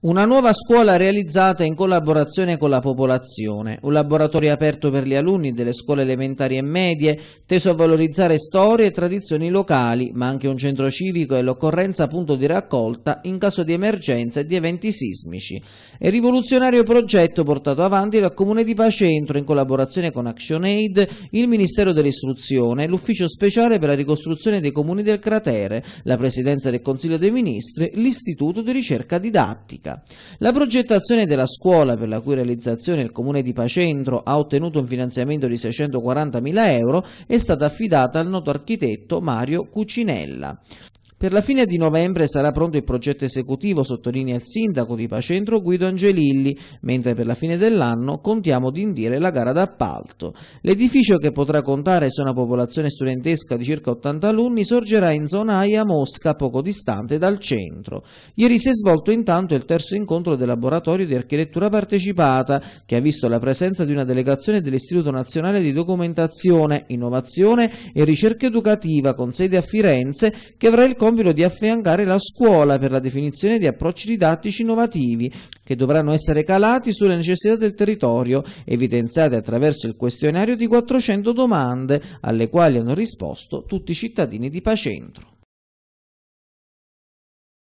Una nuova scuola realizzata in collaborazione con la popolazione, un laboratorio aperto per gli alunni delle scuole elementari e medie, teso a valorizzare storie e tradizioni locali, ma anche un centro civico e l'occorrenza punto di raccolta in caso di emergenza e di eventi sismici. È rivoluzionario progetto portato avanti dal Comune di Pacentro in collaborazione con ActionAid, il Ministero dell'Istruzione, l'Ufficio Speciale per la ricostruzione dei comuni del cratere, la Presidenza del Consiglio dei Ministri, l'Istituto di ricerca didattica. Pubblica. La progettazione della scuola, per la cui realizzazione il comune di Pacentro ha ottenuto un finanziamento di 640.000 euro, è stata affidata al noto architetto Mario Cucinella. Per la fine di novembre sarà pronto il progetto esecutivo, sottolinea il sindaco di Pacentro Guido Angelilli, mentre per la fine dell'anno contiamo di indire la gara d'appalto. L'edificio che potrà contare su una popolazione studentesca di circa 80 alunni sorgerà in zona Aia Mosca, poco distante dal centro. Ieri si è svolto intanto il terzo incontro del laboratorio di architettura partecipata, che ha visto la presenza di una delegazione dell'Istituto Nazionale di Documentazione, Innovazione e Ricerca Educativa con sede a Firenze, che avrà il corso compito di affiancare la scuola per la definizione di approcci didattici innovativi che dovranno essere calati sulle necessità del territorio, evidenziate attraverso il questionario di 400 domande alle quali hanno risposto tutti i cittadini di Pacentro.